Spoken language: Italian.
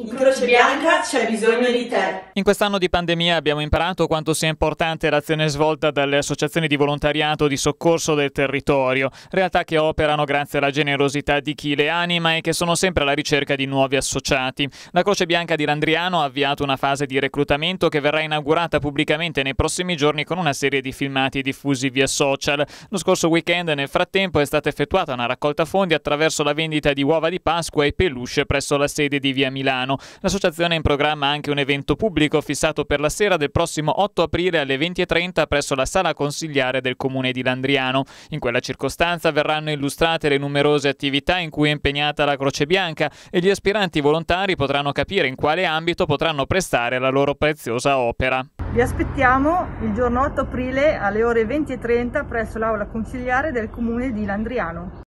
In Croce Bianca c'è bisogno di te. In quest'anno di pandemia abbiamo imparato quanto sia importante l'azione svolta dalle associazioni di volontariato di soccorso del territorio, realtà che operano grazie alla generosità di chi le anima e che sono sempre alla ricerca di nuovi associati. La Croce Bianca di Landriano ha avviato una fase di reclutamento che verrà inaugurata pubblicamente nei prossimi giorni con una serie di filmati diffusi via social. Lo scorso weekend nel frattempo è stata effettuata una raccolta fondi attraverso la vendita di uova di Pasqua e peluche presso la sede di via Milano. Milano. L'associazione ha in programma anche un evento pubblico fissato per la sera del prossimo 8 aprile alle 20.30 presso la sala consigliare del comune di Landriano. In quella circostanza verranno illustrate le numerose attività in cui è impegnata la Croce Bianca e gli aspiranti volontari potranno capire in quale ambito potranno prestare la loro preziosa opera. Vi aspettiamo il giorno 8 aprile alle ore 20.30 presso l'aula consigliare del comune di Landriano.